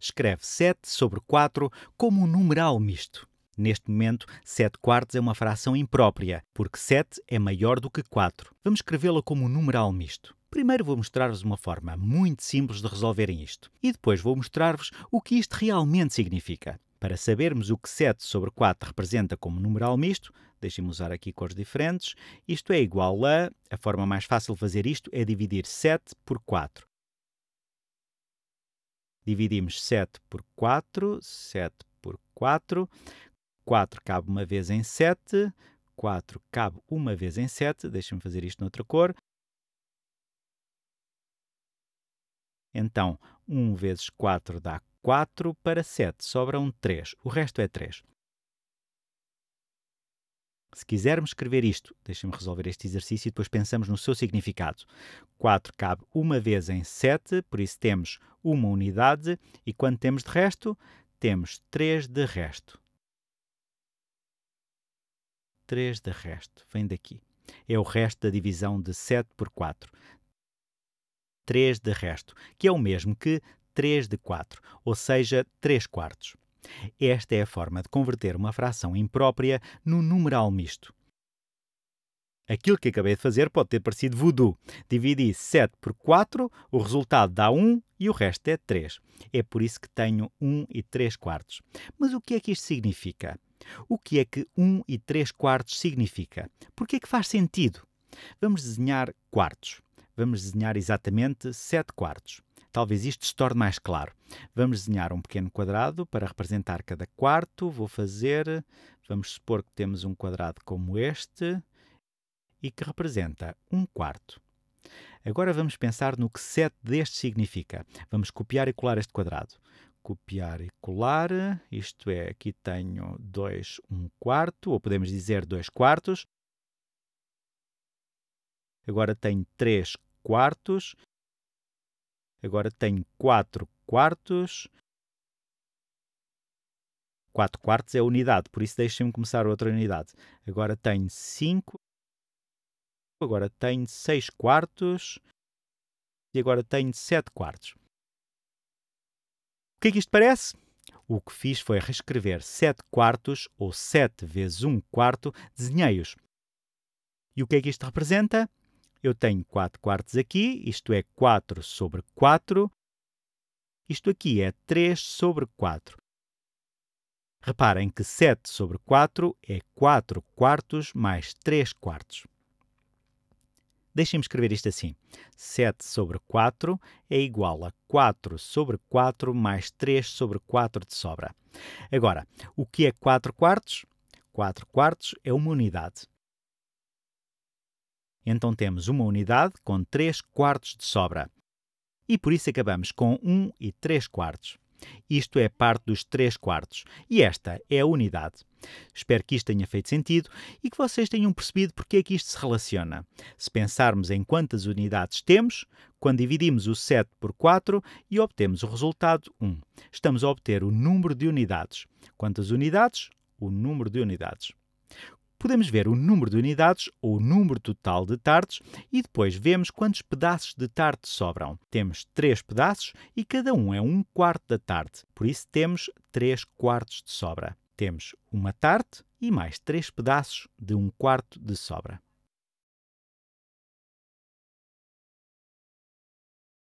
Escreve 7 sobre 4 como um numeral misto. Neste momento, 7 quartos é uma fração imprópria, porque 7 é maior do que 4. Vamos escrevê-la como um numeral misto. Primeiro vou mostrar-vos uma forma muito simples de resolverem isto, e depois vou mostrar-vos o que isto realmente significa. Para sabermos o que 7 sobre 4 representa como numeral misto, deixem-me usar aqui cores diferentes, isto é igual a. A forma mais fácil de fazer isto é dividir 7 por 4. Dividimos 7 por 4, 7 por 4, 4 cabe uma vez em 7, 4 cabe uma vez em 7, deixa-me fazer isto noutra cor. Então, 1 vezes 4 dá 4 para 7, sobram 3, o resto é 3. Se quisermos escrever isto, deixem-me resolver este exercício e depois pensamos no seu significado. 4 cabe uma vez em 7, por isso temos uma unidade, e quanto temos de resto, temos 3 de resto. 3 de resto, vem daqui. É o resto da divisão de 7 por 4. 3 de resto, que é o mesmo que 3 de 4, ou seja, 3 quartos. Esta é a forma de converter uma fração imprópria no numeral misto. Aquilo que acabei de fazer pode ter parecido voodoo. Dividi 7 por 4, o resultado dá 1 e o resto é 3. É por isso que tenho 1 e 3 quartos. Mas o que é que isto significa? O que é que 1 e 3 quartos significa? Por que é que faz sentido? Vamos desenhar quartos. Vamos desenhar exatamente 7 quartos. Talvez isto se torne mais claro. Vamos desenhar um pequeno quadrado para representar cada quarto. Vou fazer, vamos supor que temos um quadrado como este e que representa um quarto. Agora vamos pensar no que 7 deste significa. Vamos copiar e colar este quadrado. Copiar e colar, isto é, aqui tenho 2, 1 um quarto, ou podemos dizer 2 quartos. Agora tenho 3 quartos Agora tenho 4 quartos. 4 quartos é unidade, por isso deixem-me começar outra unidade. Agora tenho 5. Agora tenho 6 quartos. E agora tenho 7 quartos. O que é que isto parece? O que fiz foi reescrever 7 quartos, ou 7 vezes 1 quarto, desenhei-os. E o que é que isto representa? eu tenho 4 quartos aqui, isto é 4 sobre 4. Isto aqui é 3 sobre 4. Reparem que 7 sobre 4 é 4 quartos mais 3 quartos. Deixem-me escrever isto assim. 7 sobre 4 é igual a 4 sobre 4 mais 3 sobre 4 de sobra. Agora, o que é 4 quartos? 4 quartos é uma unidade. Então temos uma unidade com 3 quartos de sobra. E por isso acabamos com 1 e 3 quartos. Isto é parte dos 3 quartos e esta é a unidade. Espero que isto tenha feito sentido e que vocês tenham percebido porque é que isto se relaciona. Se pensarmos em quantas unidades temos, quando dividimos o 7 por 4 e obtemos o resultado 1, estamos a obter o número de unidades. Quantas unidades? O número de unidades podemos ver o número de unidades ou o número total de tartes e depois vemos quantos pedaços de tarte sobram. Temos 3 pedaços e cada um é um quarto da tarte, por isso temos 3 quartos de sobra. Temos uma tarte e mais 3 pedaços de um quarto de sobra.